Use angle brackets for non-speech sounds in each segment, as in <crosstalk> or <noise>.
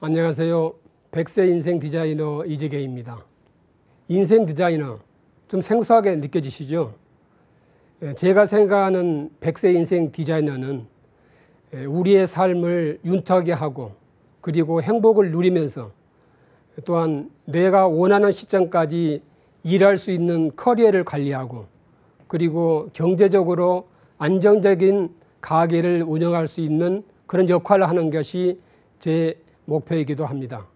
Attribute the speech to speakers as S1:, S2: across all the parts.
S1: 안녕하세요. 백세 인생 디자이너 이재계입니다. 인생 디자이너, 좀 생소하게 느껴지시죠? 예, 제가 생각하는 백세 인생 디자이너는 예, 우리의 삶을 윤택하게 하고 그리고 행복을 누리면서 또한 내가 원하는 시점까지 일할 수 있는 커리어를 관리하고 그리고 경제적으로 안정적인 가게를 운영할 수 있는 그런 역할을 하는 것이 제 목표이기도 합니다.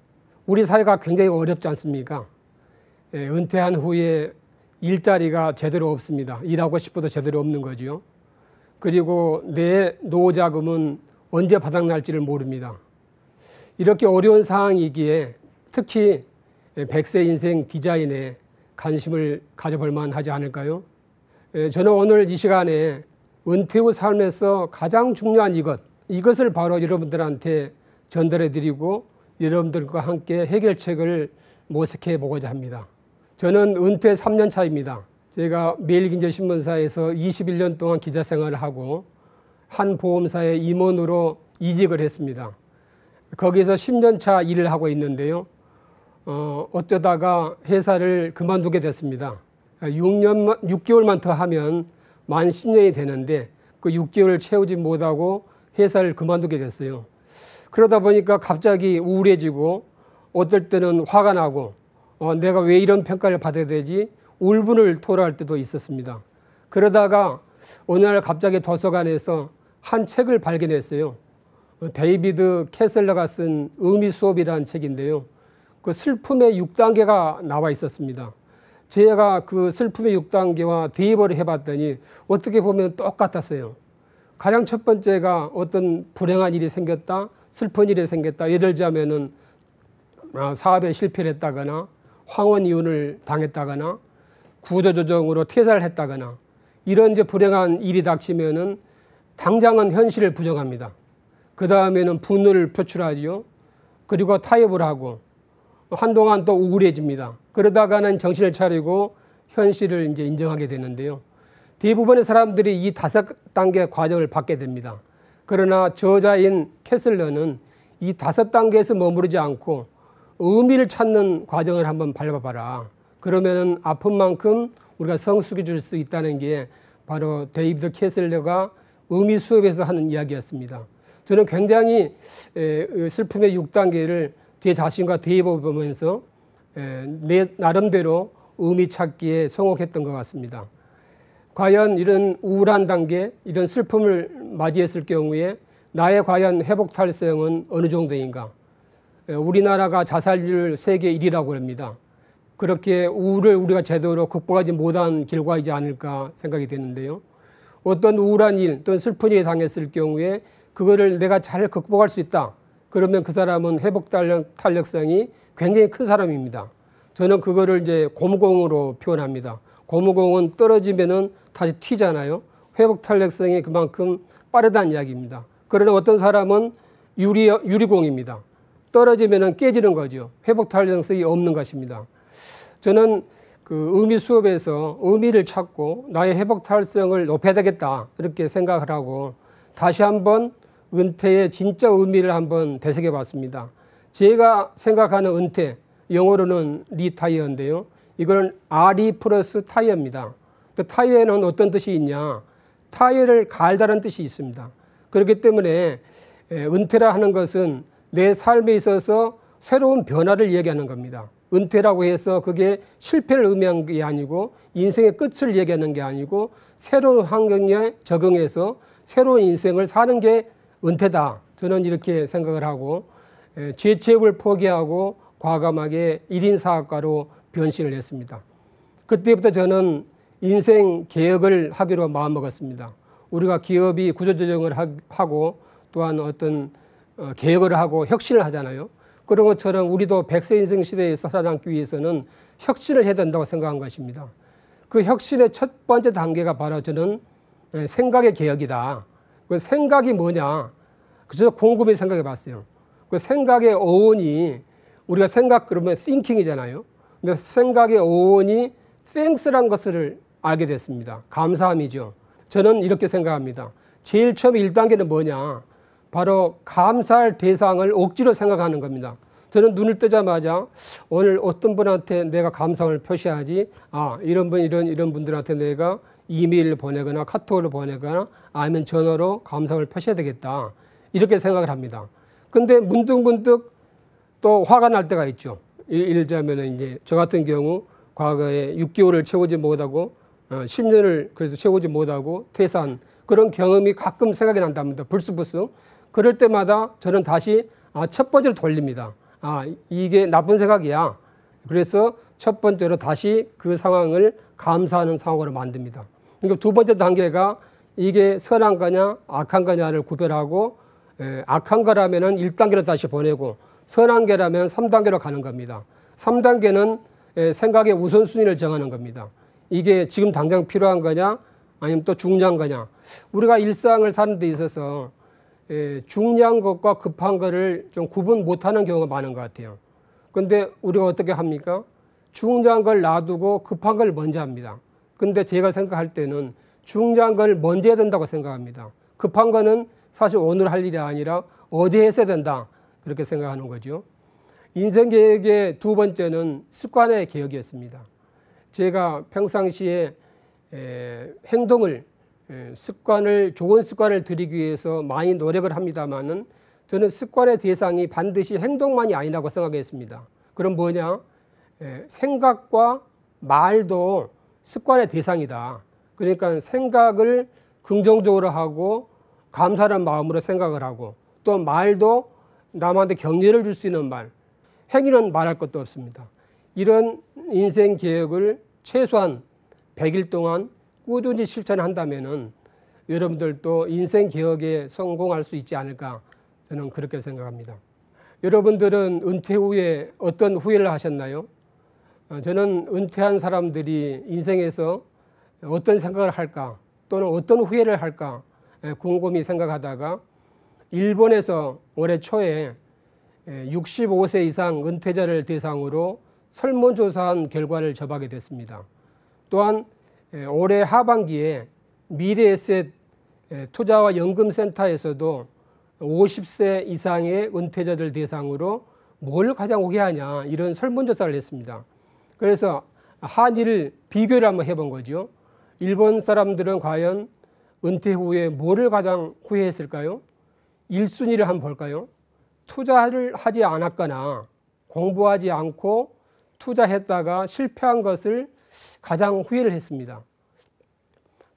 S1: 우리 사회가 굉장히 어렵지 않습니까? 예, 은퇴한 후에 일자리가 제대로 없습니다. 일하고 싶어도 제대로 없는 거지 그리고 내 노후자금은 언제 바닥날지를 모릅니다. 이렇게 어려운 상황이기에 특히 100세 예, 인생 디자인에 관심을 가져볼 만하지 않을까요? 예, 저는 오늘 이 시간에 은퇴 후 삶에서 가장 중요한 이것, 이것을 바로 여러분들한테 전달해드리고 여러분들과 함께 해결책을 모색해 보고자 합니다. 저는 은퇴 3년 차입니다. 제가 매일경제신문사에서 21년 동안 기자 생활을 하고 한 보험사의 임원으로 이직을 했습니다. 거기서 10년 차 일을 하고 있는데요. 어, 어쩌다가 회사를 그만두게 됐습니다. 6년, 6개월만 더 하면 만 10년이 되는데 그 6개월을 채우지 못하고 회사를 그만두게 됐어요. 그러다 보니까 갑자기 우울해지고 어떨 때는 화가 나고 어, 내가 왜 이런 평가를 받아야 되지 울분을 토로할 때도 있었습니다. 그러다가 어느 날 갑자기 도서관에서 한 책을 발견했어요. 어, 데이비드 캐슬러가 쓴 의미 수업이라는 책인데요. 그 슬픔의 6단계가 나와 있었습니다. 제가 그 슬픔의 6단계와 대입을 해봤더니 어떻게 보면 똑같았어요. 가장 첫 번째가 어떤 불행한 일이 생겼다. 슬픈 일이 생겼다. 예를 들자면은 아, 사업에 실패를 했다거나 황혼 이혼을 당했다거나 구조조정으로 퇴사를 했다거나 이런 이제 불행한 일이 닥치면은 당장은 현실을 부정합니다. 그 다음에는 분노를 표출하지요. 그리고 타협을 하고 한동안 또 우울해집니다. 그러다가는 정신을 차리고 현실을 이제 인정하게 되는데요. 대부분의 사람들이 이 다섯 단계 과정을 받게 됩니다. 그러나 저자인 캐슬러는 이 다섯 단계에서 머무르지 않고 의미를 찾는 과정을 한번 밟아봐라. 그러면 아픈 만큼 우리가 성숙해질 수 있다는 게 바로 데이비드 캐슬러가 의미 수업에서 하는 이야기였습니다. 저는 굉장히 슬픔의 6단계를 제 자신과 대입해 보면서 나름대로 의미 찾기에 성공했던 것 같습니다. 과연 이런 우울한 단계, 이런 슬픔을 맞이했을 경우에 나의 과연 회복 탈세은 어느 정도인가? 예, 우리나라가 자살률 세계 1위라고 합니다. 그렇게 우울을 우리가 제대로 극복하지 못한 결과이지 않을까 생각이 되는데요. 어떤 우울한 일 또는 슬픈 일이 당했을 경우에 그거를 내가 잘 극복할 수 있다. 그러면 그 사람은 회복 탄력, 성이 굉장히 큰 사람입니다. 저는 그거를 이제 곰공으로 표현합니다. 고무공은 떨어지면은 다시 튀잖아요. 회복 탄력성이 그만큼 빠르다는 이야기입니다. 그러나 어떤 사람은 유리, 유리공입니다. 떨어지면은 깨지는 거죠. 회복 탄력성이 없는 것입니다. 저는 그 의미 수업에서 의미를 찾고 나의 회복 탄력성을 높여야 되겠다. 이렇게 생각을 하고 다시 한번 은퇴의 진짜 의미를 한번 되새겨 봤습니다. 제가 생각하는 은퇴, 영어로는 리타이어인데요. 이거는 RE 플러스 타이어입니다. 타이어는 어떤 뜻이 있냐? 타이어를 갈다는 뜻이 있습니다. 그렇기 때문에 은퇴라 하는 것은 내 삶에 있어서 새로운 변화를 이기하는 겁니다. 은퇴라고 해서 그게 실패를 의미한 게 아니고 인생의 끝을 얘기하는 게 아니고 새로운 환경에 적응해서 새로운 인생을 사는 게 은퇴다. 저는 이렇게 생각을 하고 죄책을 포기하고 과감하게 1인 사업가로 변신을 했습니다. 그때부터 저는 인생 개혁을 하기로 마음먹었습니다. 우리가 기업이 구조조정을 하고 또한 어떤 개혁을 어, 하고 혁신을 하잖아요. 그런 것처럼 우리도 백세 인생 시대에 살아남기 위해서는 혁신을 해야 된다고 생각한 것입니다. 그 혁신의 첫 번째 단계가 바로 저는 예, 생각의 개혁이다. 그 생각이 뭐냐? 그래 곰곰이 생각해 봤어요. 그 생각의 어원이 우리가 생각 그러면 thinking이잖아요. 근데 생각의 오원이 thanks란 것을 알게 됐습니다. 감사함이죠. 저는 이렇게 생각합니다. 제일 처음 1단계는 뭐냐? 바로 감사할 대상을 억지로 생각하는 겁니다. 저는 눈을 뜨자마자 오늘 어떤 분한테 내가 감상을 표시하지? 아, 이런 분, 이런, 이런 분들한테 내가 이메일을 보내거나 카톡을 보내거나 아니면 전화로 감상을 표시해야 되겠다. 이렇게 생각을 합니다. 근데 문득문득 또 화가 날 때가 있죠. 예를 들자면 이제 저 같은 경우 과거에 6개월을 채우지 못하고 어, 10년을 그래서 채우지 못하고 퇴사한 그런 경험이 가끔 생각이 난답니다. 불쑥불쑥. 그럴 때마다 저는 다시 아, 첫 번째로 돌립니다. 아, 이게 나쁜 생각이야. 그래서 첫 번째로 다시 그 상황을 감사하는 상황으로 만듭니다. 그러니까 두 번째 단계가 이게 선한 거냐 악한 거냐를 구별하고 에, 악한 거라면 1단계로 다시 보내고 선한계라면 3단계로 가는 겁니다. 3단계는 예, 생각의 우선순위를 정하는 겁니다. 이게 지금 당장 필요한 거냐 아니면 또 중요한 거냐 우리가 일상을 사는 데 있어서 예, 중요한 것과 급한 것을 좀 구분 못하는 경우가 많은 것 같아요. 그런데 우리가 어떻게 합니까? 중요한 걸 놔두고 급한 걸 먼저 합니다. 그런데 제가 생각할 때는 중요한 걸 먼저 해야 된다고 생각합니다. 급한 거는 사실 오늘 할 일이 아니라 어제 했어야 된다. 그렇게 생각하는 거죠. 인생 계획의 두 번째는 습관의 개혁이었습니다. 제가 평상시에 행동을 습관을 좋은 습관을 들이기 위해서 많이 노력을 합니다만은 저는 습관의 대상이 반드시 행동만이 아니라고 생각했습니다. 그럼 뭐냐? 생각과 말도 습관의 대상이다. 그러니까 생각을 긍정적으로 하고 감사한 마음으로 생각을 하고 또 말도 남한테 격려를 줄 수 있는 말, 행위는 말할 것도 없습니다. 이런 인생 계획을 최소한 100일 동안 꾸준히 실천한다면은 여러분들도 인생 개혁에 성공할 수 있지 않을까 저는 그렇게 생각합니다. 여러분들은 은퇴 후에 어떤 후회를 하셨나요? 어, 저는 은퇴한 사람들이 인생에서 어떤 생각을 할까 또는 어떤 후회를 할까 곰곰이 생각하다가 일본에서 올해 초에 65세 예, 이상 은퇴자를 대상으로 설문조사한 결과를 접하게 됐습니다. 또한 예, 올해 하반기에 미래에셋 예, 투자와 연금센터에서도 50세 이상의 은퇴자들 대상으로 뭘 가장 우겨하냐 이런 설문조사를 했습니다. 그래서 한일 비교를 한번 해본 거죠. 일본 사람들은 과연 은퇴 후에 뭐를 가장 후회했을까요? 1순위를 한번 볼까요? 투자를 하지 않았거나 공부하지 않고 투자했다가 실패한 것을 가장 후회를 했습니다.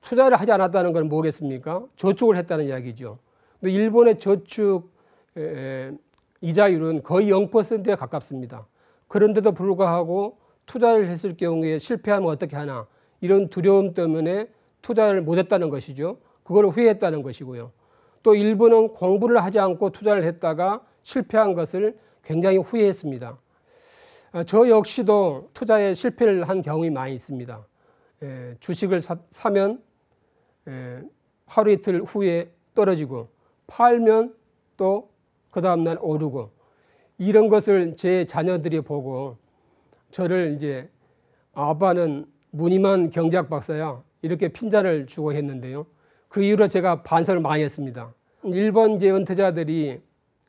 S1: 투자를 하지 않았다는 건 뭐겠습니까? 저축을 했다는 이야기죠. 근데 일본의 저축 이자율은 거의 0%에 가깝습니다. 그런데도 불구하고 투자를 했을 경우에 실패하면 어떻게 하나 이런 두려움 때문에 투자를 못했다는 것이죠. 그걸 후회했다는 것이고요. 또 일부는 공부를 하지 않고 투자를 했다가 실패한 것을 굉장히 후회했습니다. 아, 저 역시도 투자에 실패를 한 경험이 많이 있습니다. 예, 주식을 사, 면 예, 하루 이틀 후에 떨어지고 팔면 또 그 다음날 오르고 이런 것을 제 자녀들이 보고 저를 이제 아빠는 무늬만 경제학 박사야 이렇게 핀잔을 주고 했는데요. 그 이후로 제가 반성을 많이 했습니다. 일본 재은퇴자들이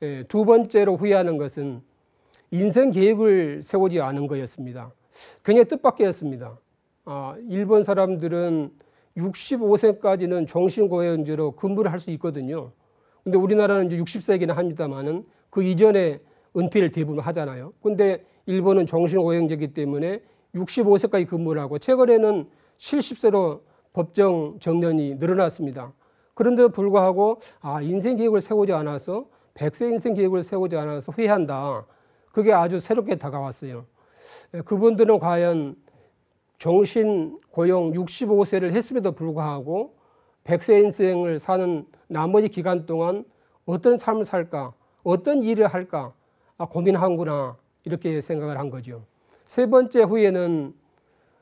S1: 예, 두 번째로 후회하는 것은 인생 계획을 세우지 않은 거였습니다. 굉장히 뜻밖이었습니다. 아, 일본 사람들은 65세까지는 정신고용제로 근무를 할 수 있거든요. 근데 우리나라는 이제 60세기는 합니다만은 그 이전에 은퇴를 대부분 하잖아요. 근데 일본은 정신고용제이기 때문에 65세까지 근무를 하고 최근에는 70세로 법정 정년이 늘어났습니다. 그런데 불구하고 아 인생 계획을 세우지 않아서 1세 인생 계획을 세우지 않아서 후회한다. 그게 아주 새롭게 다가왔어요. 예, 그분들은 과연 정신 고용 65세를 했음에도 불구하고 1세 인생을 사는 나머지 기간 동안 어떤 삶을 살까, 어떤 일을 할까 아, 고민한구나 이렇게 생각을 한 거죠. 세 번째 후에는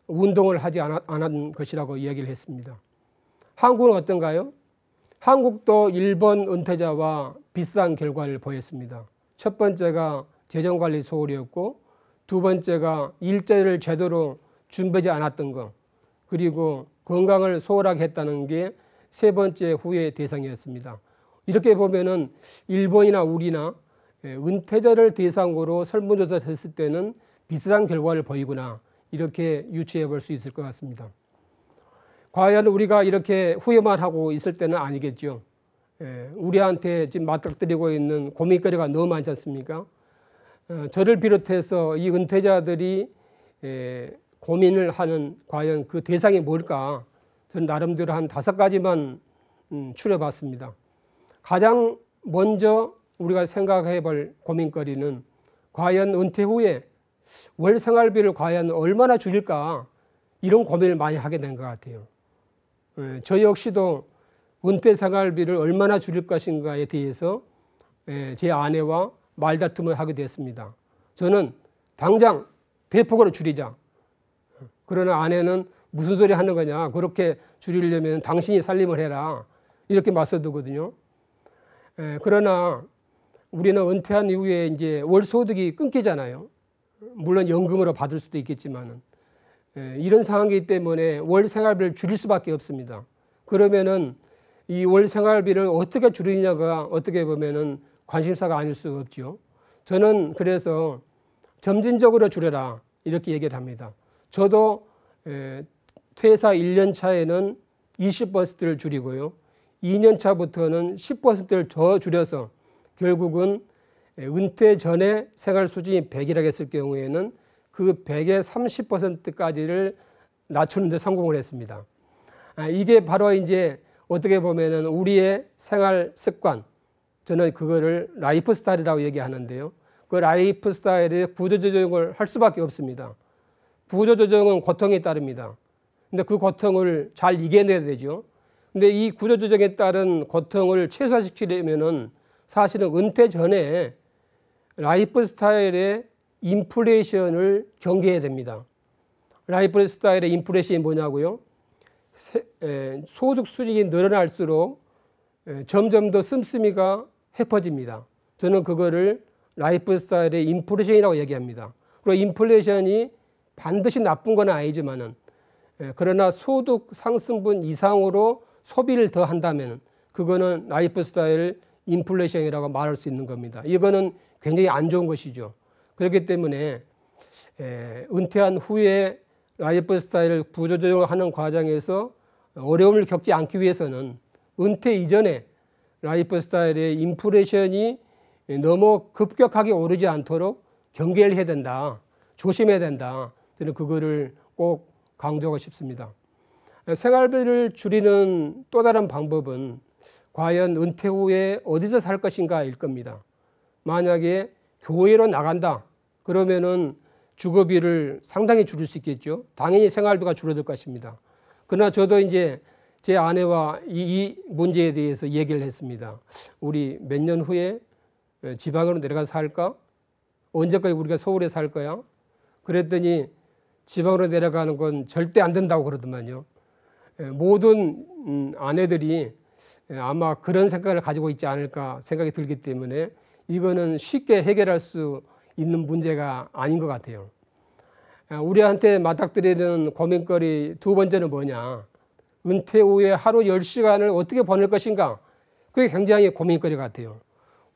S1: 운동을 하지 않은 것이라고 이야기를 했습니다. 한국은 어떤가요? 한국도 일본 은퇴자와 비슷한 결과를 보였습니다. 첫 번째가 재정관리 소홀이었고 두 번째가 일자리를 제대로 준비하지 않았던 것 그리고 건강을 소홀하게 했다는 게 세 번째 후회 대상이었습니다. 이렇게 보면은 일본이나 우리나 예, 은퇴자를 대상으로 설문조사 했을 때는 비슷한 결과를 보이구나 이렇게 유추해 볼 수 있을 것 같습니다. 과연 우리가 이렇게 후회만 하고 있을 때는 아니겠죠. 예, 우리한테 지금 맞닥뜨리고 있는 고민거리가 너무 많지 않습니까? 어, 저를 비롯해서 이 은퇴자들이 예, 고민을 하는 과연 그 대상이 뭘까? 저는 나름대로 한 다섯 가지만 음, 추려봤습니다. 가장 먼저 우리가 생각해 볼 고민거리는 과연 은퇴 후에 월 생활비를 과연 얼마나 줄일까 이런 고민을 많이 하게 된 것 같아요. 예, 저 역시도 은퇴 생활비를 얼마나 줄일 것인가에 대해서 예, 제 아내와 말다툼을 하게 됐습니다. 저는 당장 대폭으로 줄이자. 그러나 아내는 무슨 소리 하는 거냐. 그렇게 줄이려면 당신이 살림을 해라. 이렇게 맞서두거든요. 예, 그러나 우리는 은퇴한 이후에 이제 월 소득이 끊기잖아요. 물론 연금으로 받을 수도 있겠지만 예, 이런 상황이기 때문에 월 생활비를 줄일 수밖에 없습니다. 그러면은 이 월 생활비를 어떻게 줄이냐가 어떻게 보면은 관심사가 아닐 수 없죠. 저는 그래서 점진적으로 줄여라 이렇게 얘기를 합니다. 저도 예, 퇴사 1년 차에는 20%를 줄이고요. 2년 차부터는 10%를 더 줄여서 결국은 예, 은퇴 전에 생활 수준이 100이라고 했을 경우에는 그 100의 30%까지를 낮추는데 성공을 했습니다. 아, 이게 바로 이제 어떻게 보면은 우리의 생활 습관, 저는 그거를 라이프 스타일이라고 얘기하는데요. 그 라이프 스타일의 구조조정을 할 수밖에 없습니다. 구조조정은 고통에 따릅니다. 근데 그 고통을 잘 이겨내야 되죠. 근데 이 구조조정에 따른 고통을 최소화시키려면은 사실은 은퇴 전에 라이프 스타일의 인플레이션을 경계해야 됩니다. 라이프 스타일의 인플레이션이 뭐냐고요? 소득 수익이 늘어날수록 점점 더 씀씀이가 헤퍼집니다. 저는 그거를 라이프 스타일의 인플레이션이라고 얘기합니다. 그리고 인플레이션이 반드시 나쁜 건 아니지만은 그러나 소득 상승분 이상으로 소비를 더 한다면 그거는 라이프 스타일 인플레이션이라고 말할 수 있는 겁니다. 이거는 굉장히 안 좋은 것이죠. 그렇기 때문에 에, 은퇴한 후에 라이프 스타일 구조조정을 하는 과정에서 어려움을 겪지 않기 위해서는 은퇴 이전에 라이프 스타일의 인플레이션이 너무 급격하게 오르지 않도록 경계를 해야 된다. 조심해야 된다. 저는 그거를 꼭 강조하고 싶습니다. 생활비를 줄이는 또 다른 방법은 과연 은퇴 후에 어디서 살 것인가일 겁니다. 만약에 교회로 나간다 그러면은 주거비를 상당히 줄일 수 있겠죠. 당연히 생활비가 줄어들 것입니다. 그러나 저도 이제 제 아내와 이, 문제에 대해서 얘기를 했습니다. 우리 몇 년 후에 어, 지방으로 내려가서 살까? 언제까지 우리가 서울에 살 거야? 그랬더니 지방으로 내려가는 건 절대 안 된다고 그러더만요. 모든 음, 아내들이 아마 그런 생각을 가지고 있지 않을까 생각이 들기 때문에 이거는 쉽게 해결할 수 있는 문제가 아닌 것 같아요. 아, 우리한테 맞닥뜨리는 고민거리 두 번째는 뭐냐? 은퇴 후에 하루 10시간을 어떻게 보낼 것인가? 그게 굉장히 고민거리 같아요.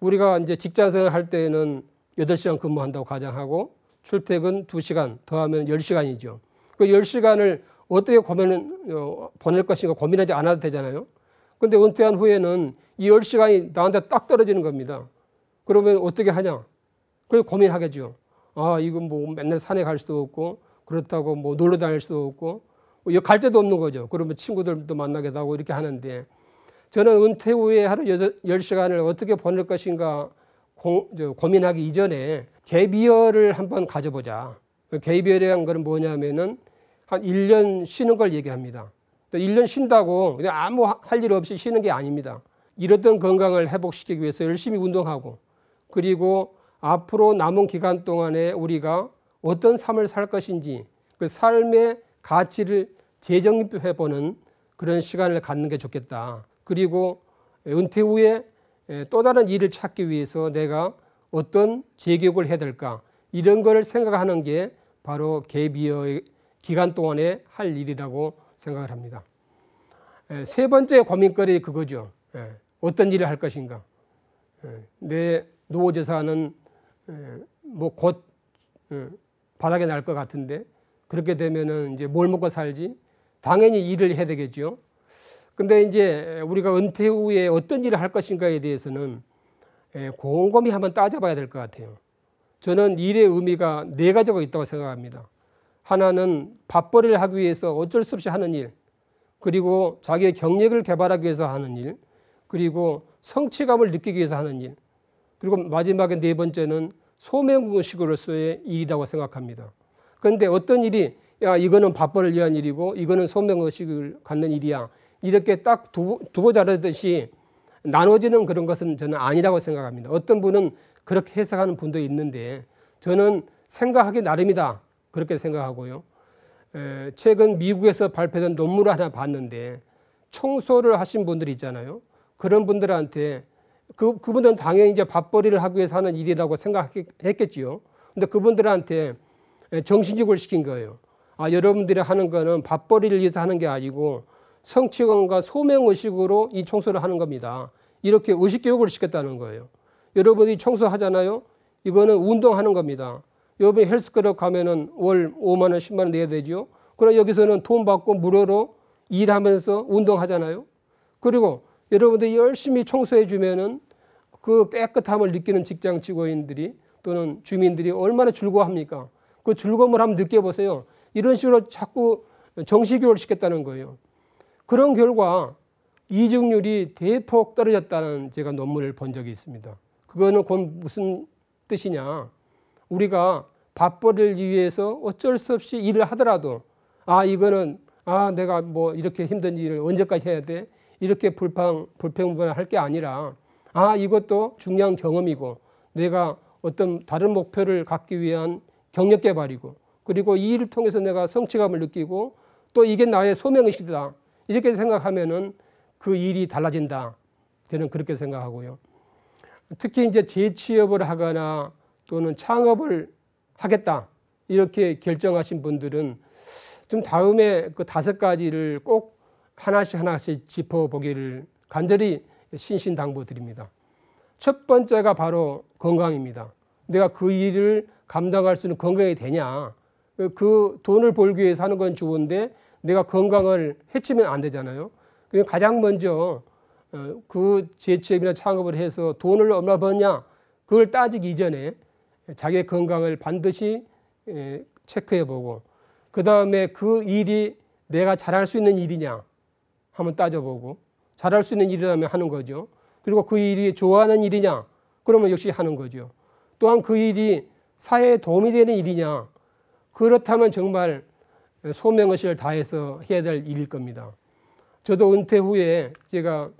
S1: 우리가 이제 직장생활 할 때는 8시간 근무한다고 가정하고 출퇴근 2시간 더하면 10시간이죠. 그 10시간을 어떻게 고민, 어, 보낼 것인가 고민하지 않아도 되잖아요. 근데 은퇴한 후에는 이 10시간이 나한테 딱 떨어지는 겁니다. 그러면 어떻게 하냐? 그래 고민하겠죠. 아, 이건 뭐 맨날 산에 갈 수도 없고 그렇다고 뭐 놀러 다닐 수도 없고 뭐 갈 데도 없는 거죠. 그러면 친구들도 만나게 되고 이렇게 하는데 저는 은퇴 후에 하루 10시간을 어떻게 보낼 것인가 고, 민하기 이전에 개비어를 한번 가져보자. 개비어라는 것은 뭐냐면은 한 1년 쉬는 걸 얘기합니다. 1년 쉰다고 아무 할 일 없이 쉬는 게 아닙니다. 잃었던 건강을 회복시키기 위해서 열심히 운동하고 그리고 앞으로 남은 기간 동안에 우리가 어떤 삶을 살 것인지 그 삶의 가치를 재정립해 보는 그런 시간을 갖는 게 좋겠다. 그리고 은퇴 후에 또 다른 일을 찾기 위해서 내가 어떤 재교육을 해야 될까 이런 것을 생각하는 게 바로 개비어의 기간 동안에 할 일이라고 생각을 합니다. 세 번째 고민거리 그거죠. 어떤 일을 할 것인가. 내 노제사는 뭐곧 어, 바닥에 날 것 같은데 그렇게 되면은 이제 뭘 먹고 살지 당연히 일을 해야 되겠죠. 근데 이제 우리가 은퇴 후에 어떤 일을 할 것인가에 대해서는 곰곰이 한번 따져봐야 될 것 같아요. 저는 일의 의미가 네 가지가 있다고 생각합니다. 하나는 밥벌이를 하기 위해서 어쩔 수 없이 하는 일, 그리고 자기의 경력을 개발하기 위해서 하는 일, 그리고 성취감을 느끼기 위해서 하는 일, 그리고 마지막에 네 번째는 소명의식으로서의 일이라고 생각합니다. 그런데 어떤 일이 야 이거는 밥벌을 위한 일이고 이거는 소명의식을 갖는 일이야 이렇게 딱 두보, 자르듯이 나눠지는 그런 것은 저는 아니라고 생각합니다. 어떤 분은 그렇게 해석하는 분도 있는데 저는 생각하기 나름이다 그렇게 생각하고요. 에, 최근 미국에서 발표된 논문을 하나 봤는데 청소를 하신 분들 있잖아요. 그런 분들한테 그, 그분들은 당연히 이제 밥벌이를 하기 위해서 하는 일이라고 생각했겠지요. 근데 그분들한테 정신교을 시킨 거예요. 아, 여러분들이 하는 거는 밥벌이를 위해서 하는 게 아니고 성취감과 소명의식으로 이 청소를 하는 겁니다. 이렇게 의식교육을 시켰다는 거예요. 여러분이 청소하잖아요. 이거는 운동하는 겁니다. 여러분이 헬스클럽 가면은 월 5만 원, 10만 원 내야 되죠. 그럼 여기서는 돈 받고 무료로 일하면서 운동하잖아요. 그리고 여러분들이 열심히 청소해 주면은 그 깨끗함을 느끼는 직장 직원들이 또는 주민들이 얼마나 즐거워합니까? 그 즐거움을 한번 느껴보세요. 이런 식으로 자꾸 정시교를 시켰다는 거예요. 그런 결과 이직률이 대폭 떨어졌다는 제가 논문을 본 적이 있습니다. 그거는 곧 무슨 뜻이냐? 우리가 밥벌이를 위해서 어쩔 수 없이 일을 하더라도 아 이거는 아 내가 뭐 이렇게 힘든 일을 언제까지 해야 돼? 이렇게 불평, 불평만 할게 아니라 아, 이것도 중요한 경험이고 내가 어떤 다른 목표를 갖기 위한 경력 개발이고 그리고 이 일을 통해서 내가 성취감을 느끼고 또 이게 나의 소명의식이다. 이렇게 생각하면은 그 일이 달라진다. 저는 그렇게 생각하고요. 특히 이제 재취업을 하거나 또는 창업을 하겠다. 이렇게 결정하신 분들은 좀 다음에 그 다섯 가지를 꼭 하나씩 하나씩 짚어보기를 간절히 신신당부드립니다. 첫 번째가 바로 건강입니다. 내가 그 일을 감당할 수 있는 건강이 되냐. 그 돈을 벌기 위해서 하는 건 좋은데 내가 건강을 해치면 안 되잖아요. 그리고 가장 먼저 어, 그 재취업이나 창업을 해서 돈을 얼마 버냐 그걸 따지기 이전에 자기의 건강을 반드시 예, 체크해보고 그 다음에 그 일이 내가 잘할 수 있는 일이냐 한번 따져보고 잘할 수 있는 일이라면 하는 거죠. 그리고 그 일이 좋아하는 일이냐? 그러면 역시 하는 거죠. 또한 그 일이 사회에 도움이 되는 일이냐? 그렇다면 정말 소명의식을 다해서 해야 될 일일 겁니다. 저도 은퇴 후에 제가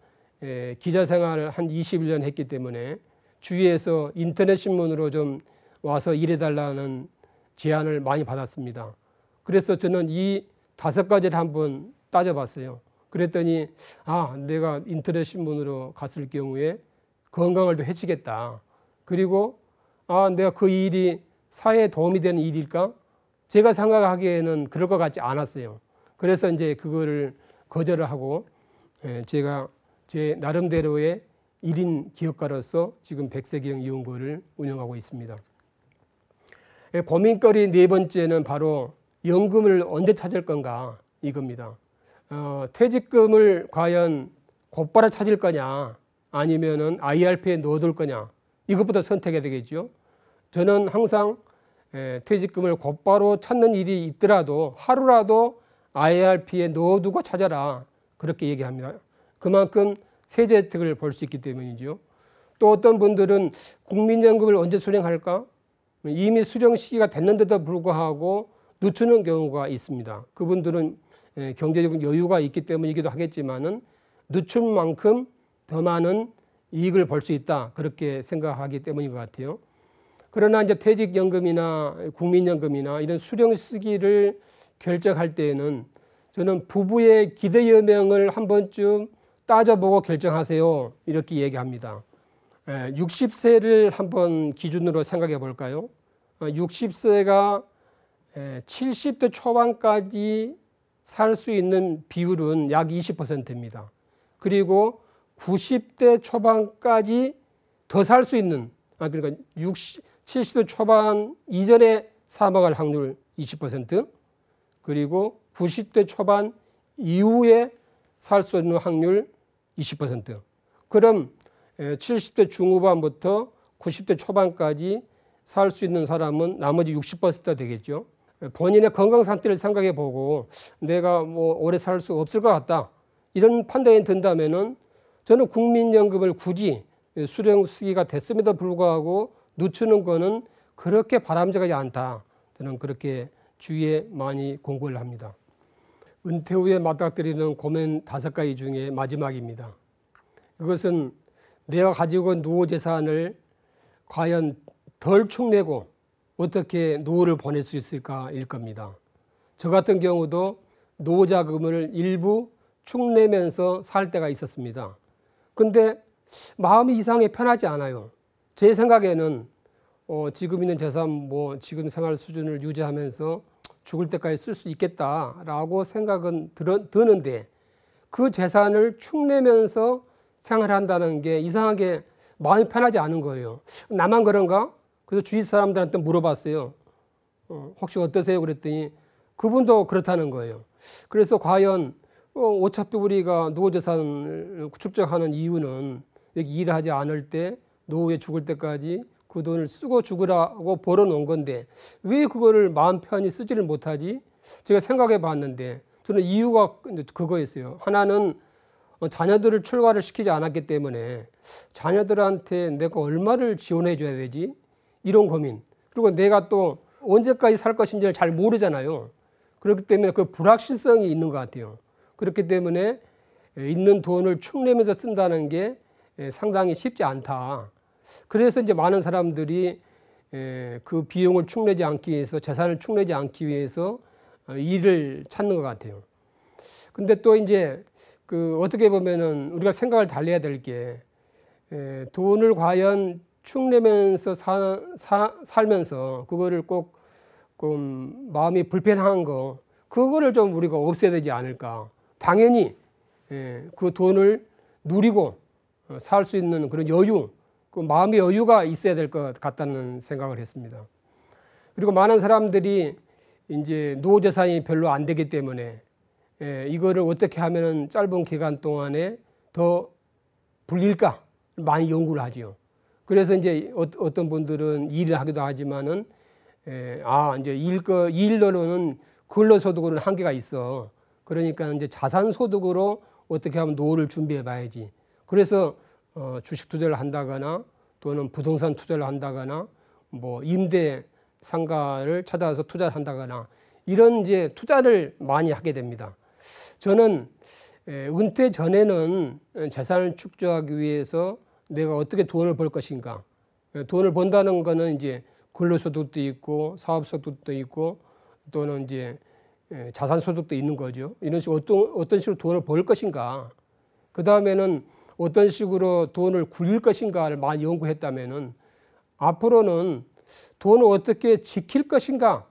S1: 예, 기자 생활을 한 21년 했기 때문에 주위에서 인터넷 신문으로 좀 와서 일해달라는 제안을 많이 받았습니다. 그래서 저는 이 다섯 가지를 한번 따져봤어요. 그랬더니 아 내가 인터넷 신문으로 갔을 경우에 건강을 더 해치겠다. 그리고 아 내가 그 일이 사회에 도움이 되는 일일까? 제가 생각하기에는 그럴 것 같지 않았어요. 그래서 이제 그거를 거절을 하고 예, 제가 제 나름대로의 1인 기업가로서 지금 백세기형 이를 운영하고 있습니다. 예, 고민거리 네 번째는 바로 연금을 언제 찾을 건가 이겁니다. 어, 퇴직금을 과연 곧바로 찾을 거냐 아니면은 IRP에 넣어둘 거냐 이것부터 선택해야 되겠죠. 저는 항상 에, 퇴직금을 곧바로 찾는 일이 있더라도 하루라도 IRP에 넣어두고 찾아라 그렇게 얘기합니다. 그만큼 세제 혜택을 볼 수 있기 때문이죠. 또 어떤 분들은 국민연금을 언제 수령할까? 이미 수령 시기가 됐는데도 불구하고 늦추는 경우가 있습니다. 그분들은 예, 경제적 여유가 있기 때문이기도 하겠지만은 늦춘 만큼 더 많은 이익을 벌 수 있다 그렇게 생각하기 때문인 것 같아요. 그러나 이제 퇴직연금이나 국민연금이나 이런 수령 쓰기를 결정할 때에는 저는 부부의 기대 여명을 한 번쯤 따져보고 결정하세요 이렇게 얘기합니다. 60세를 예, 한번 기준으로 생각해 볼까요? 60세가 어, 70대 예, 초반까지 살수 있는 비율은 약 20%입니다. 그리고 90대 초반까지 더 살 수 있는 아 그러니까 60, 70대 초반 이전에 사망할 확률 20% 그리고 90대 초반 이후에 살 수 있는 확률 20% 그럼 70대 중후반부터 90대 초반까지 살 수 있는 사람은 나머지 60%가 되겠죠. 본인의 건강 상태를 생각해 보고 내가 뭐 오래 살 수 없을 것 같다 이런 판단이 든다면은 저는 국민연금을 굳이 수령 수기가 됐음에도 불구하고 늦추는 거는 그렇게 바람직하지 않다 저는 그렇게 주위에 많이 공부를 합니다. 은퇴 후에 맞닥뜨리는 고민 다섯 가지 중에 마지막입니다. 이것은 내가 가지고 온 노후 재산을 과연 덜 축내고 어떻게 노후를 보낼 수 있을까일 겁니다. 저 같은 경우도 노후 자금을 일부 축내면서 살 때가 있었습니다. 근데 마음이 이상해 편하지 않아요. 제 생각에는 어, 지금 있는 재산 뭐 지금 생활 수준을 유지하면서 죽을 때까지 쓸 수 있겠다라고 생각은 들어, 드는데 그 재산을 축내면서 생활한다는 게 이상하게 마음이 편하지 않은 거예요. 나만 그런가? 그래서 주위 사람들한테 물어봤어요. 어, 혹시 어떠세요? 그랬더니 그분도 그렇다는 거예요. 그래서 과연 어, 어차피 우리가 노후 재산을 축적하는 이유는 일하지 않을 때 노후에 죽을 때까지 그 돈을 쓰고 죽으라고 벌어놓은 건데 왜 그거를 마음 편히 쓰지를 못하지? 제가 생각해 봤는데 저는 이유가 그거였어요. 하나는 어, 자녀들을 출가를 시키지 않았기 때문에 자녀들한테 내가 얼마를 지원해 줘야 되지? 이런 고민 그리고 내가 또 언제까지 살 것인지를 잘 모르잖아요. 그렇기 때문에 그 불확실성이 있는 것 같아요. 그렇기 때문에 있는 돈을 축내면서 쓴다는 게 상당히 쉽지 않다. 그래서 이제 많은 사람들이 그 비용을 축내지 않기 위해서 재산을 축내지 않기 위해서 어, 일을 찾는 것 같아요. 근데 또 이제 그 어떻게 보면은 우리가 생각을 달래야 될 게 돈을 과연 축내면서 사, 사, 살면서 그거를 꼭좀 마음이 불편한 거 그거를 좀 우리가 없애야 되지 않을까. 당연히 예, 그 돈을 누리고 어, 살수 있는 그런 여유, 그 마음의 여유가 있어야 될 것 같다는 생각을 했습니다. 그리고 많은 사람들이 이제 노후 재산이 별로 안 되기 때문에 예, 이거를 어떻게 하면 짧은 기간 동안에 더 불릴까 많이 연구를 하지요. 그래서 이제 어, 어떤 분들은 일을 하기도 하지만은 에, 아 이제 일거 일로는 근로소득으로는 한계가 있어. 그러니까 이제 자산소득으로 어떻게 하면 노후를 준비해봐야지. 그래서 어, 주식 투자를 한다거나 또는 부동산 투자를 한다거나 뭐 임대 상가를 찾아서 투자를 한다거나 이런 이제 투자를 많이 하게 됩니다. 저는 은퇴 전에는 재산을 축적하기 위해서 내가 어떻게 돈을 벌 것인가. 예, 돈을 번다는 거는 이제 근로소득도 있고 사업소득도 있고 또는 이제 예, 자산소득도 있는 거죠. 이런 식으로 어떤, 어떤 식으로 돈을 벌 것인가. 그 다음에는 어떤 식으로 돈을 굴릴 것인가를 많이 연구했다면은 앞으로는 돈을 어떻게 지킬 것인가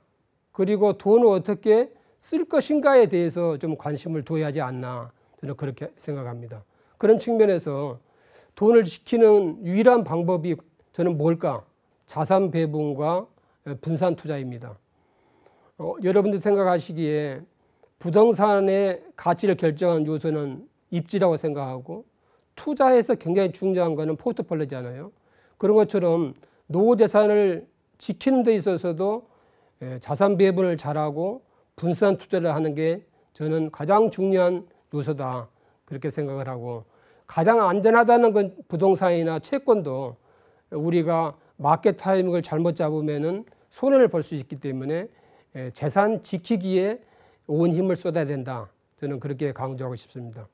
S1: 그리고 돈을 어떻게 쓸 것인가에 대해서 좀 관심을 둬야 하지 않나 저는 그렇게 생각합니다. 그런 측면에서 돈을 지키는 유일한 방법이 저는 뭘까? 자산 배분과 분산 투자입니다. 어, 여러분들 생각하시기에 부동산의 가치를 결정한 요소는 입지라고 생각하고 투자에서 굉장히 중요한 거는 포트폴리오잖아요. 그런 것처럼 노후 재산을 지키는 데 있어서도 자산 배분을 잘하고 분산 투자를 하는 게 저는 가장 중요한 요소다 그렇게 생각을 하고 가장 안전하다는 건 부동산이나 채권도 우리가 마켓 타이밍을 잘못 잡으면 손해를 볼 수 있기 때문에 예, 재산 지키기에 온 힘을 쏟아야 된다. 저는 그렇게 강조하고 싶습니다.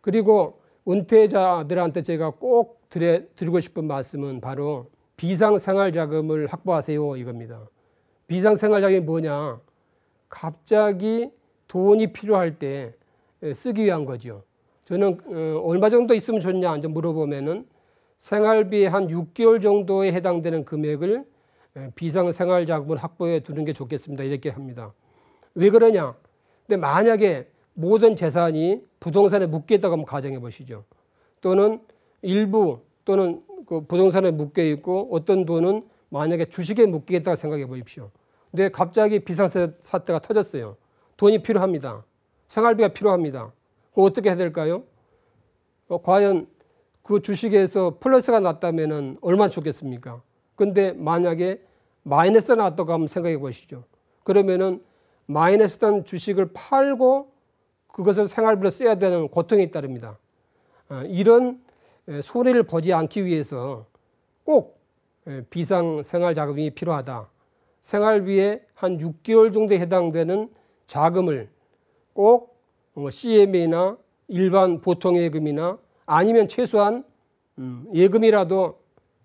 S1: 그리고 은퇴자들한테 제가 꼭 드리고 싶은 말씀은 바로 비상생활자금을 확보하세요 이겁니다. 비상생활자금이 뭐냐? 갑자기 돈이 필요할 때 예, 쓰기 위한 거죠. 저는 어, 얼마 정도 있으면 좋냐 이제 물어보면은 생활비의 한 6개월 정도에 해당되는 금액을 비상생활자금을 확보해 두는 게 좋겠습니다. 이렇게 합니다. 왜 그러냐? 근데 만약에 모든 재산이 부동산에 묶여 있다고 한번 가정해 보시죠. 또는 일부 또는 그 부동산에 묶여 있고 어떤 돈은 만약에 주식에 묶이겠다고 생각해 보십시오. 근데 갑자기 비상사태가 터졌어요. 돈이 필요합니다. 생활비가 필요합니다. 그 어떻게 해야 될까요? 어, 과연 그 주식에서 플러스가 났다면 얼마 좋겠습니까? 근데 만약에 마이너스가 났다고 한번 생각해 보시죠. 그러면은 마이너스 난 주식을 팔고 그것을 생활비로 써야 되는 고통이 따릅니다. 어, 이런 손해를 보지 않기 위해서 꼭 비상 생활 자금이 필요하다. 생활비에 한 6개월 정도 해당되는 자금을 꼭 어, CMA나 일반 보통 예금이나 아니면 최소한 음, 예금이라도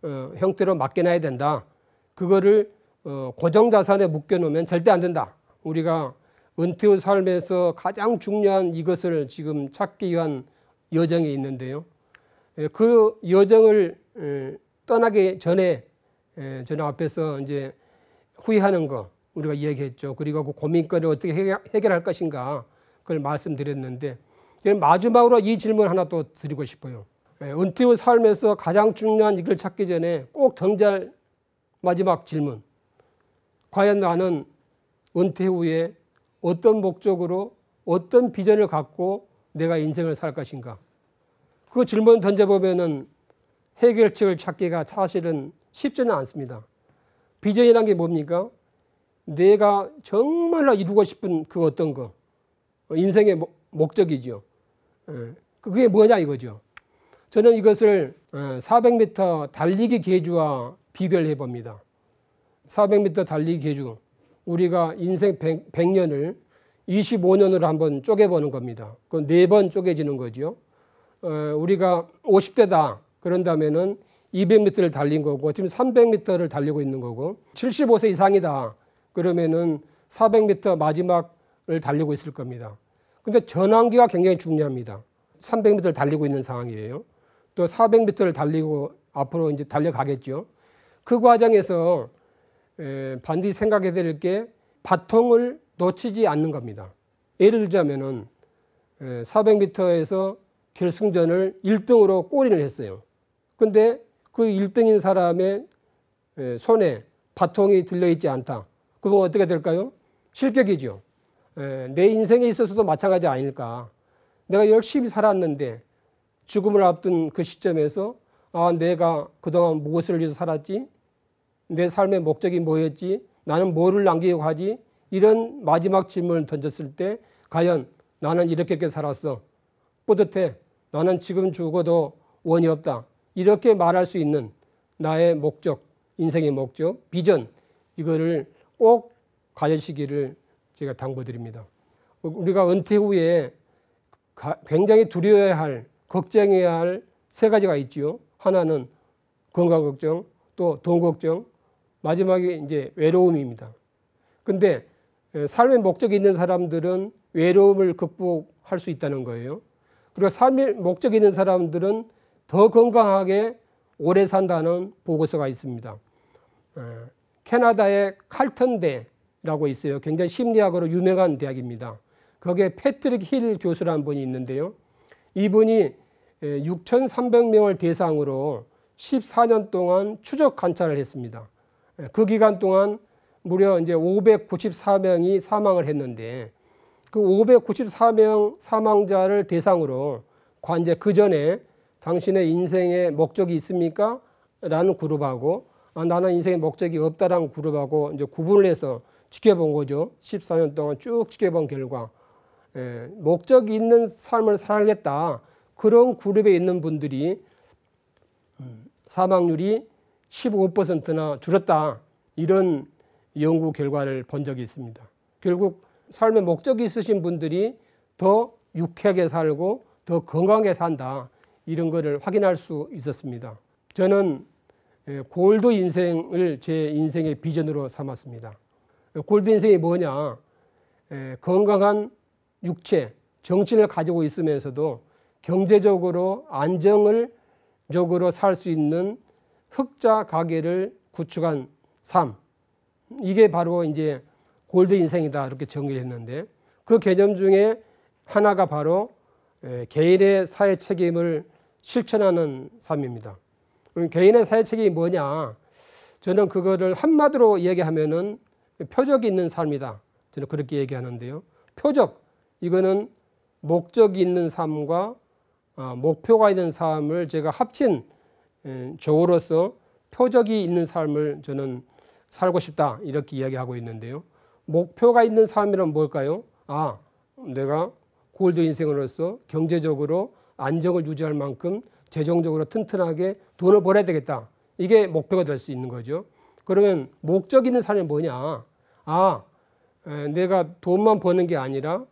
S1: 어, 형태로 맡겨놔야 된다. 그거를 어, 고정 자산에 묶여놓으면 절대 안 된다. 우리가 은퇴 후 삶에서 가장 중요한 이것을 지금 찾기 위한 여정이 있는데요. 예, 그 여정을 떠나기 전에 저는 앞에서 이제 후회하는 거 우리가 이야기했죠. 그리고 그 고민거리를 어떻게 해결할 것인가 그걸 말씀드렸는데 마지막으로 이 질문 하나 또 드리고 싶어요. 예, 은퇴 후 삶에서 가장 중요한 이걸 찾기 전에 꼭 던질 마지막 질문. 과연 나는 은퇴 후에 어떤 목적으로 어떤 비전을 갖고 내가 인생을 살 것인가? 그 질문 던져보면 해결책을 찾기가 사실은 쉽지는 않습니다. 비전이란 게 뭡니까? 내가 정말로 이루고 싶은 그 어떤 거. 인생의 목적이죠. 예. 그, 그게 뭐냐 이거죠. 저는 이것을 400m 예, 달리기 계주와 비교를 해봅니다. 400m 달리기 계주. 우리가 인생 100, 100년을 25년으로 한번 쪼개보는 겁니다. 그건 네 번 쪼개지는 거죠. 어, 우리가 50대다. 그런다면은 200m를 달린 거고, 지금 300m를 달리고 있는 거고, 75세 이상이다. 그러면은 400m 마지막 300m를 달리고 있을 겁니다. 근데 전환기가 굉장히 중요합니다. 300m를 달리고 있는 상황이에요. 또 400m를 달리고 앞으로 이제 달려가겠죠. 그 과정에서 반드시 생각해야 될게 바통을 놓치지 않는 겁니다. 예를 들자면은 400m에서 결승전을 1등으로 꼬리를 했어요. 근데 그 1등인 사람의 손에 바통이 들려있지 않다. 그러 어떻게 될까요? 실격이죠. 예, 내 인생에 있어서도 마찬가지 아닐까. 내가 열심히 살았는데 죽음을 앞둔 그 시점에서 아, 내가 그동안 무엇을 위해서 살았지? 내 삶의 목적이 뭐였지? 나는 뭐를 남기고 하지? 이런 마지막 질문을 던졌을 때 과연 나는 이렇게 이렇게 살았어. 뿌듯해. 나는 지금 죽어도 원이 없다. 이렇게 말할 수 있는 나의 목적, 인생의 목적, 비전 이거를 꼭 가지시기를 제가 당부드립니다. 우리가 은퇴 후에 굉장히 두려워야 해 할, 걱정해야 할 세 가지가 있죠 하나는 건강 걱정, 또 돈 걱정, 마지막에 이제 외로움입니다. 근데 삶의 목적이 있는 사람들은 외로움을 극복할 수 있다는 거예요. 그리고 삶의 목적이 있는 사람들은 더 건강하게 오래 산다는 보고서가 있습니다. 캐나다의 칼턴대 라고 있어요. 굉장히 심리학으로 유명한 대학입니다. 거기에 패트릭 힐 교수라는 분이 있는데요. 이분이 6,300명을 대상으로 14년 동안 추적 관찰을 했습니다. 그 기간 동안 무려 이제 594명이 사망을 했는데 그 594명 사망자를 대상으로 관제 그 전에 당신의 인생의 목적이 있습니까? 라는 그룹하고 아, 나는 인생의 목적이 없다라는 그룹하고 이제 구분을 해서 지켜본 거죠. 14년 동안 쭉 지켜본 결과 예, 목적이 있는 삶을 살겠다 그런 그룹에 있는 분들이 음, 사망률이 15%나 줄었다 이런 연구 결과를 본 적이 있습니다. 결국 삶의 목적이 있으신 분들이 더 유쾌하게 살고 더 건강하게 산다 이런 것을 확인할 수 있었습니다. 저는 예, 골드 인생을 제 인생의 비전으로 삼았습니다. 골드 인생이 뭐냐? 건강한 육체, 정신을 가지고 있으면서도 경제적으로 안정을 적으로 살 수 있는 흑자 가게를 구축한 삶. 이게 바로 이제 골드 인생이다 이렇게 정의를 했는데 그 개념 중에 하나가 바로 개인의 사회 책임을 실천하는 삶입니다. 그럼 개인의 사회 책임이 뭐냐? 저는 그거를 한마디로 얘기하면은 표적이 있는 삶이다. 저는 그렇게 얘기하는데요. 표적 이거는 목적이 있는 삶과 어, 목표가 있는 삶을 제가 합친 조로서 표적이 있는 삶을 저는 살고 싶다 이렇게 이야기하고 있는데요. 목표가 있는 삶이란 뭘까요? 아, 내가 골드 인생으로서 경제적으로 안정을 유지할 만큼 재정적으로 튼튼하게 돈을 벌어야 되겠다. 이게 목표가 될 수 있는 거죠. 그러면 목적 있는 삶이 뭐냐? 아, 내가 돈만 버는 게 아니라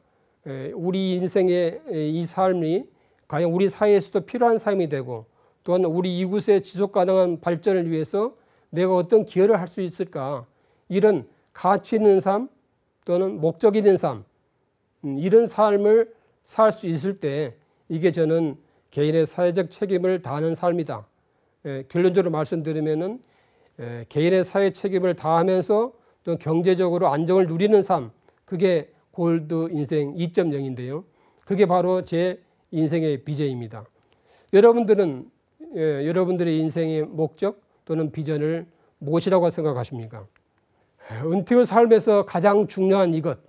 S1: 우리 인생의 이 삶이 과연 우리 사회에서도 필요한 삶이 되고 또한 우리 이곳의 지속 가능한 발전을 위해서 내가 어떤 기여를 할 수 있을까? 이런 가치 있는 삶 또는 목적 있는 삶 음, 이런 삶을 살 수 있을 때 이게 저는 개인의 사회적 책임을 다하는 삶이다. 결론적으로 말씀드리면은 예, 개인의 사회 책임을 다하면서 또 경제적으로 안정을 누리는 삶 그게 골드 인생 2.0인데요. 그게 바로 제 인생의 비전입니다. 여러분들은 예, 여러분들의 인생의 목적 또는 비전을 무엇이라고 생각하십니까? 은퇴 후 삶에서 가장 중요한 이것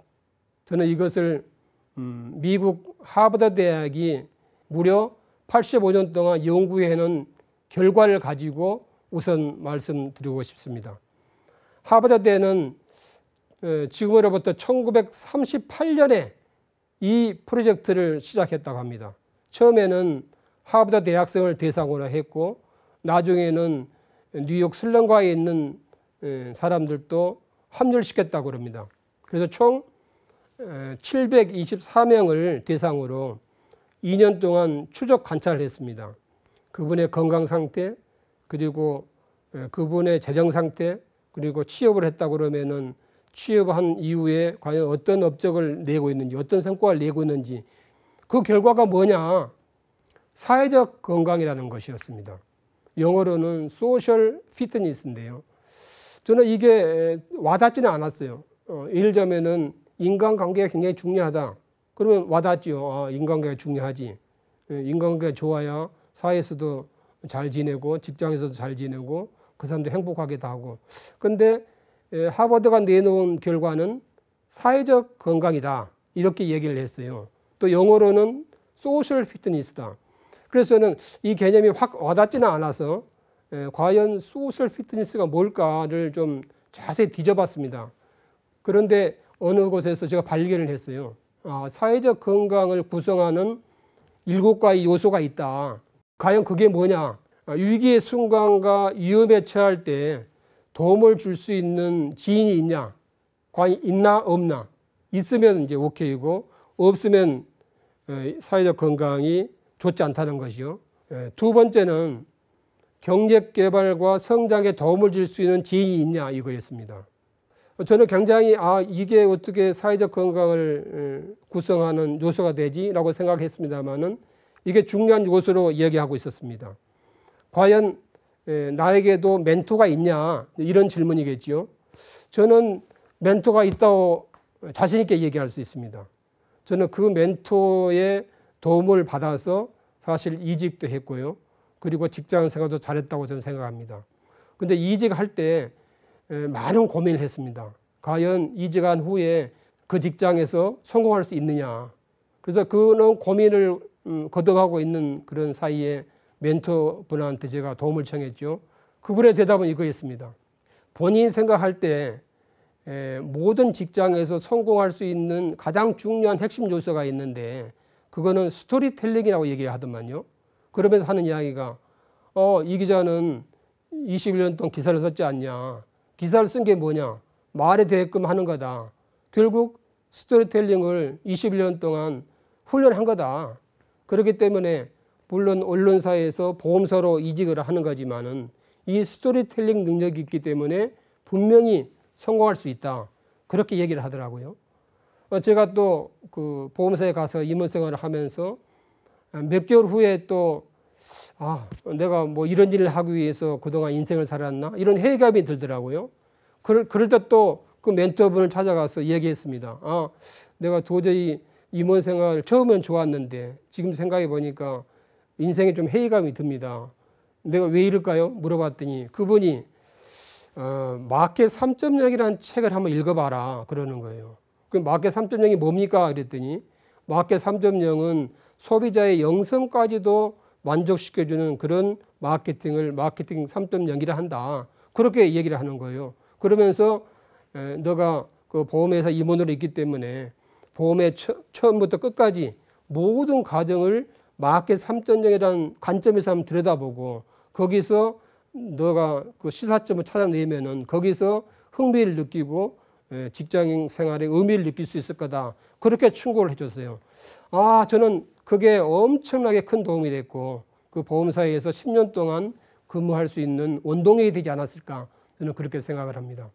S1: 저는 이것을 음, 미국 하버드 대학이 무려 85년 동안 연구해 놓은 결과를 가지고 우선 말씀드리고 싶습니다. 하버드대는 어, 지금으로부터 1938년에 이 프로젝트를 시작했다고 합니다. 처음에는 하버드 대학생을 대상으로 했고 나중에는 뉴욕 슬럼가에 있는 어, 사람들도 합류시켰다고 합니다. 그래서 총 724명을 어, 대상으로 2년 동안 추적 관찰을 했습니다. 그분의 건강 상태, 그리고 예, 그분의 재정 상태 그리고 취업을 했다 그러면은 취업한 이후에 과연 어떤 업적을 내고 있는지 어떤 성과를 내고 있는지 그 결과가 뭐냐 사회적 건강이라는 것이었습니다. 영어로는 소셜 피트니스인데요. 저는 이게 와닿지는 않았어요. 어, 예를 들면은 인간관계가 굉장히 중요하다. 그러면 와닿지요. 아, 인간관계가 중요하지. 예, 인간관계가 좋아야 사회에서도 잘 지내고 직장에서도 잘 지내고 그 사람도 행복하게다 하고 근데 하버드가 내놓은 결과는 사회적 건강이다 이렇게 얘기를 했어요. 또 영어로는 소셜 피트니스다. 그래서 저는 이 개념이 확 와닿지는 않아서 과연 소셜 피트니스가 뭘까를 좀 자세히 뒤져봤습니다. 그런데 어느 곳에서 제가 발견을 했어요. 아, 사회적 건강을 구성하는 일곱 가지 요소가 있다. 과연 그게 뭐냐? 아, 위기의 순간과 위험에 처할 때 도움을 줄 수 있는 지인이 있냐? 과연 있나 없나? 있으면 이제 오케이고 없으면 사회적 건강이 좋지 않다는 것이요. 두 번째는 경제 개발과 성장에 도움을 줄 수 있는 지인이 있냐 이거였습니다. 저는 굉장히 아 이게 어떻게 사회적 건강을 구성하는 요소가 되지라고 생각했습니다만은 이게 중요한 것으로 이야기하고 있었습니다. 과연 나에게도 멘토가 있냐 이런 질문이겠지요. 저는 멘토가 있다고 자신 있게 얘기할 수 있습니다. 저는 그 멘토의 도움을 받아서 사실 이직도 했고요. 그리고 직장 생활도 잘했다고 저는 생각합니다. 근데 이직할 때 많은 고민을 했습니다. 과연 이직한 후에 그 직장에서 성공할 수 있느냐. 그래서 그는 고민을 음, 거듭하고 있는 그런 사이에 멘토분한테 제가 도움을 청했죠. 그분의 대답은 이거였습니다. 본인 생각할 때 모든 직장에서 성공할 수 있는 가장 중요한 핵심 요소가 있는데 그거는 스토리텔링이라고 얘기하더만요. 그러면서 하는 이야기가 어, 이 기자는 21년 동안 기사를 썼지 않냐. 기사를 쓴 게 뭐냐. 말에 대끔 하는 거다. 결국 스토리텔링을 21년 동안 훈련한 거다. 그렇기 때문에 물론 언론사에서 보험사로 이직을 하는 거지만은 이 스토리텔링 능력이 있기 때문에 분명히 성공할 수 있다. 그렇게 얘기를 하더라고요. 어, 제가 또 그 보험사에 가서 임원 생활을 하면서 몇 개월 후에 또 아, 내가 뭐 이런 일을 하기 위해서 그동안 인생을 살았나? 이런 회의감이 들더라고요. 그럴, 그럴 때 또 그 멘토분을 찾아가서 얘기했습니다. 아, 내가 도저히 임원 생활 처음엔 좋았는데 지금 생각해 보니까 인생에 좀 회의감이 듭니다. 내가 왜 이럴까요? 물어봤더니 그분이 어, 마켓 3.0이라는 책을 한번 읽어봐라 그러는 거예요. 그럼 마켓 3.0이 뭡니까? 그랬더니 마켓 3.0은 소비자의 영성까지도 만족시켜주는 그런 마케팅을 마케팅 3.0이라 한다. 그렇게 얘기를 하는 거예요. 그러면서 너가 그 보험회사 임원으로 있기 때문에 보험의 처, 음부터 끝까지 모든 과정을 마켓 3.0이라는 관점에서 한번 들여다보고 거기서 너가 그 시사점을 찾아내면은 거기서 흥미를 느끼고 예, 직장 생활의 의미를 느낄 수 있을 거다. 그렇게 충고를 해줬어요. 아, 저는 그게 엄청나게 큰 도움이 됐고 그 보험사에서 10년 동안 근무할 수 있는 원동력이 되지 않았을까 저는 그렇게 생각을 합니다.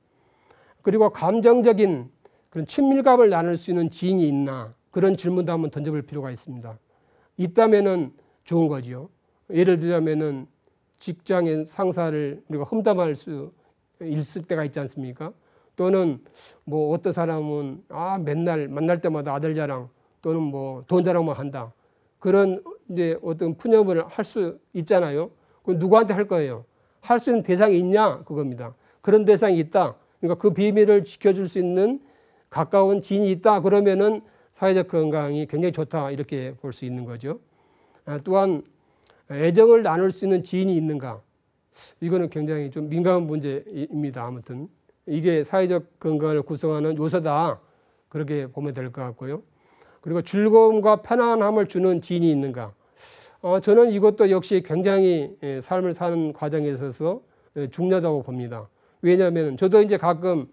S1: 그리고 감정적인 그런 친밀감을 나눌 수 있는 지인이 있나 그런 질문도 한번 던져볼 필요가 있습니다. 있다면은 좋은 거지요. 예를 들자면은 직장의 상사를 우리가 험담할 수 있을 때가 있지 않습니까? 또는 뭐 어떤 사람은 아 맨날 만날 때마다 아들 자랑 또는 뭐 돈 자랑만 한다 그런 이제 어떤 푸념을 할 수 있잖아요. 그 누구한테 할 거예요? 할 수 있는 대상이 있냐 그겁니다. 그런 대상이 있다. 그러니까 그 비밀을 지켜줄 수 있는 가까운 진이 있다 그러면은 사회적 건강이 굉장히 좋다 이렇게 볼 수 있는 거죠. 아, 또한 애정을 나눌 수 있는 지인이 있는가 이거는 굉장히 좀 민감한 문제입니다. 아무튼 이게 사회적 건강을 구성하는 요소다 그렇게 보면 될 것 같고요. 그리고 즐거움과 편안함을 주는 지인이 있는가. 어, 저는 이것도 역시 굉장히 예, 삶을 사는 과정에 있어서 예, 중요하다고 봅니다. 왜냐하면 저도 이제 가끔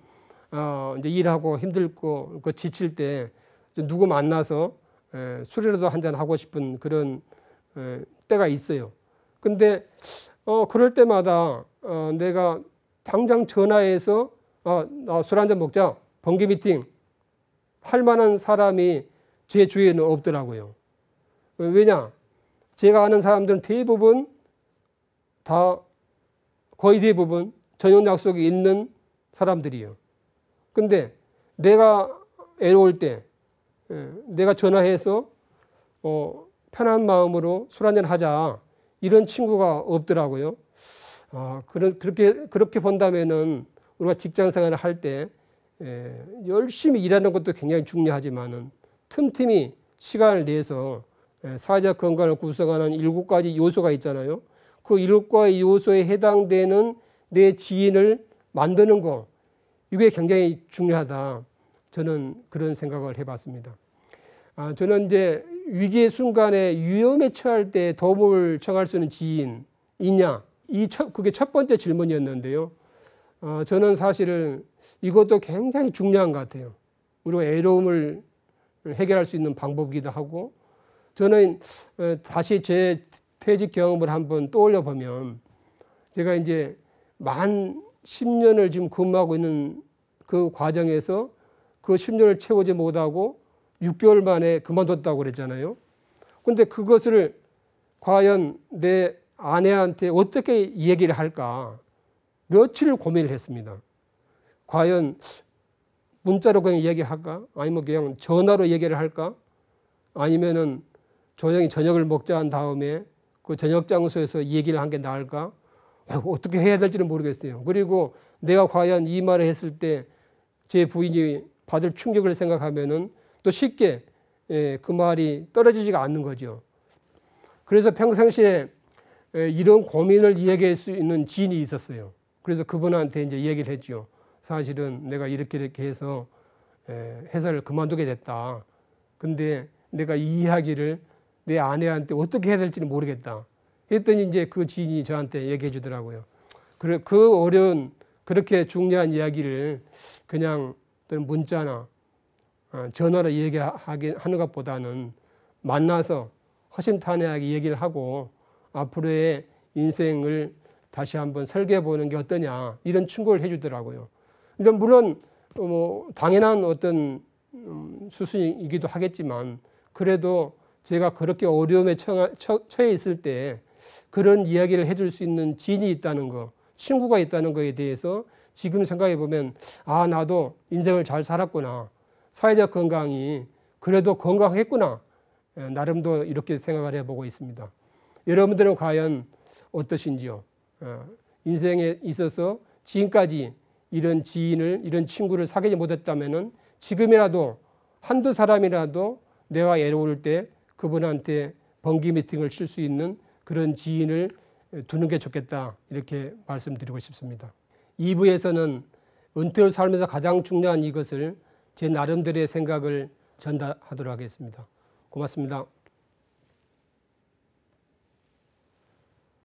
S1: 어, 이제 일하고 힘들고 그 지칠 때 누구 만나서 에, 예, 술이라도 한잔 하고 싶은 그런 에, 예, 때가 있어요. 근데 어, 그럴 때마다 어, 내가 당장 전화해서 어, 어 술한 잔 먹자 번개 미팅 할 만한 사람이 제 주위에는 없더라고요. 왜냐? 제가 아는 사람들은 대부분 다 거의 대부분 저녁 약속이 있는 사람들이에요. 근데 내가 애로울 때 예, 내가 전화해서 어, 편한 마음으로 술 한잔 하자 이런 친구가 없더라고요. 아, 그런 그렇게 그렇게 본다면은 우리가 직장 생활을 할때 예, 열심히 일하는 것도 굉장히 중요하지만은 틈틈이 시간을 내서 에, 예, 사회적 건강을 구성하는 일곱 가지 요소가 있잖아요. 그 일곱 가지 요소에 해당되는 내 지인을 만드는 거 이게 굉장히 중요하다. 저는 그런 생각을 해봤습니다. 아, 저는 이제 위기의 순간에 위험에 처할 때 도움을 청할 수 있는 지인이냐 이 첫, 그게 첫 번째 질문이었는데요. 어, 저는 사실은 이것도 굉장히 중요한 것 같아요. 우리가 애로움을 해결할 수 있는 방법이기도 하고 저는 어, 다시 제 퇴직 경험을 한번 떠올려 보면 제가 이제 만 10년을 지금 근무하고 있는 그 과정에서 그 10년을 채우지 못하고 6개월 만에 그만뒀다고 그랬잖아요. 근데 그것을 과연 내 아내한테 어떻게 얘기를 할까 며칠 고민을 했습니다. 과연 문자로 그냥 얘기할까? 아니면 그냥 전화로 얘기를 할까? 아니면은 조용히 저녁을 먹자 한 다음에 그 저녁 장소에서 얘기를 한 게 나을까? <laughs> 어떻게 해야 될지는 모르겠어요. 그리고 내가 과연 이 말을 했을 때 제 부인이 받을 충격을 생각하면은 또 쉽게 예, 그 말이 떨어지지가 않는 거죠. 그래서 평상시에 예, 이런 고민을 이야기할 수 있는 지인이 있었어요. 그래서 그분한테 이제 얘기를 했죠. 사실은 내가 이렇게 이렇게 해서 예, 회사를 그만두게 됐다. 근데 내가 이 이야기를 내 아내한테 어떻게 해야 될지는 모르겠다. 했더니 이제 그 지인이 저한테 얘기해 주더라고요. 그, 그 어려운 그렇게 중요한 이야기를 그냥 문자나 어, 전화로 얘기하는 것보다는 만나서 허심탄회하게 얘기를 하고 앞으로의 인생을 다시 한번 설계해 보는 게 어떠냐 이런 충고를 해주더라고요. 그러니까 물론 뭐 당연한 어떤 음, 수순이기도 하겠지만 그래도 제가 그렇게 어려움에 처해 있을 때 그런 이야기를 해줄 수 있는 지인이 있다는 거, 친구가 있다는 거에 대해서 지금 생각해 보면 아 나도 인생을 잘 살았구나, 사회적 건강이 그래도 건강했구나 예, 나름도 이렇게 생각을 해보고 있습니다. 여러분들은 과연 어떠신지요? 예, 인생에 있어서 지금까지 이런 지인을 이런 친구를 사귀지 못했다면은 지금이라도 한두 사람이라도 내가 애로울 때 그분한테 번기 미팅을 칠 수 있는 그런 지인을 두는 게 좋겠다 이렇게 말씀드리고 싶습니다. 2부에서는 은퇴를 살면서 가장 중요한 이것을 제 나름대로의 생각을 전달하도록 하겠습니다. 고맙습니다.